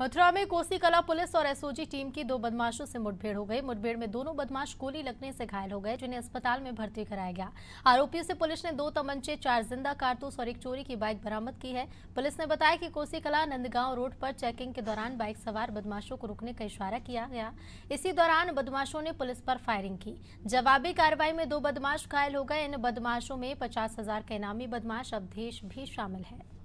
मथुरा में कोसी कला पुलिस और एसओजी टीम की दो बदमाशों से मुठभेड़ हो गई मुठभेड़ में दोनों बदमाश गोली लगने से घायल हो गए जिन्हें अस्पताल में भर्ती कराया गया आरोपियों से पुलिस ने दो तमंचे चार जिंदा कारतूस और एक चोरी की बाइक बरामद की है पुलिस ने बताया कि कोसी कला नंदगांव रोड पर चेकिंग के दौरान बाइक सवार बदमाशों को रुकने का इशारा किया गया इसी दौरान बदमाशों ने पुलिस पर फायरिंग की जवाबी कार्रवाई में दो बदमाश घायल हो गए इन बदमाशों में पचास का इनामी बदमाश अवधेश भी शामिल है